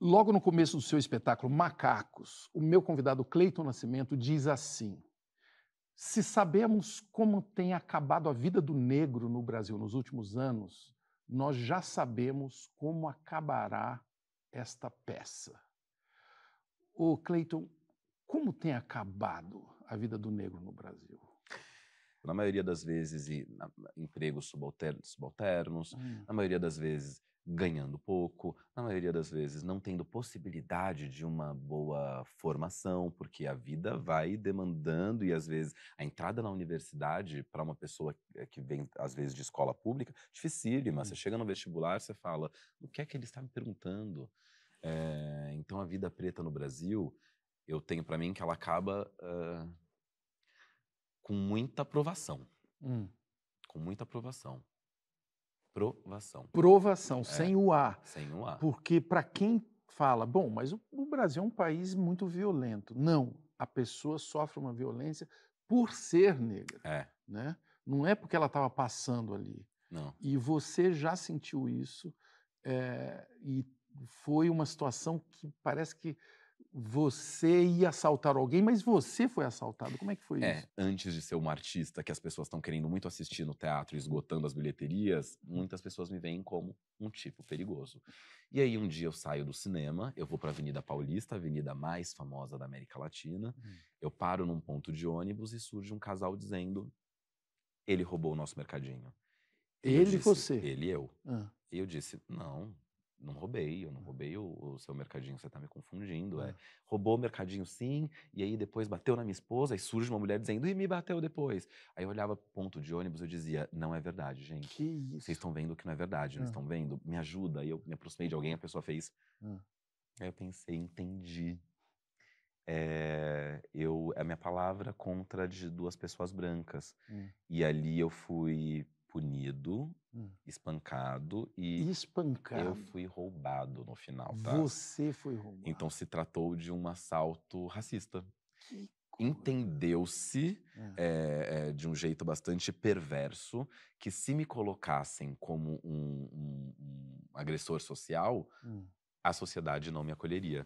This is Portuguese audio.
Logo no começo do seu espetáculo Macacos, o meu convidado Cleiton Nascimento diz assim: Se sabemos como tem acabado a vida do negro no Brasil nos últimos anos, nós já sabemos como acabará esta peça. O Cleiton, como tem acabado a vida do negro no Brasil? Na maioria das vezes, empregos subalternos, subalternos hum. na maioria das vezes, ganhando pouco, na maioria das vezes não tendo possibilidade de uma boa formação, porque a vida vai demandando e às vezes a entrada na universidade para uma pessoa eh, que vem às vezes de escola pública, dificílima. Você hum. chega no vestibular, você fala, o que é que ele está me perguntando? É, então a vida preta no Brasil, eu tenho para mim que ela acaba uh, com muita aprovação. Hum. Com muita aprovação. Provação. Provação, é. sem o A. Sem o A. Porque para quem fala, bom, mas o, o Brasil é um país muito violento. Não, a pessoa sofre uma violência por ser negra. É. Né? Não é porque ela estava passando ali. Não. E você já sentiu isso é, e foi uma situação que parece que você ia assaltar alguém, mas você foi assaltado. Como é que foi é, isso? Antes de ser uma artista que as pessoas estão querendo muito assistir no teatro, esgotando as bilheterias, muitas pessoas me veem como um tipo perigoso. E aí um dia eu saio do cinema, eu vou para a Avenida Paulista, a avenida mais famosa da América Latina. Hum. Eu paro num ponto de ônibus e surge um casal dizendo: "Ele roubou o nosso mercadinho". Ele e disse, você? Ele e eu. Ah. E eu disse: "Não, não roubei, eu não roubei o, o seu mercadinho, você está me confundindo. É. é. Roubou o mercadinho sim, e aí depois bateu na minha esposa, e surge uma mulher dizendo, e me bateu depois. Aí eu olhava ponto de ônibus, eu dizia, não é verdade, gente. Que isso? Vocês estão vendo que não é verdade, não é. estão vendo? Me ajuda. E eu me aproximei de alguém, a pessoa fez. É. Aí eu pensei, entendi. É, eu, a minha palavra contra de duas pessoas brancas. Hum. E ali eu fui punido Hum. espancado e espancado. eu fui roubado no final, tá? Você foi roubado. Então se tratou de um assalto racista. Entendeu-se é. é, é, de um jeito bastante perverso que se me colocassem como um, um, um agressor social, hum. a sociedade não me acolheria.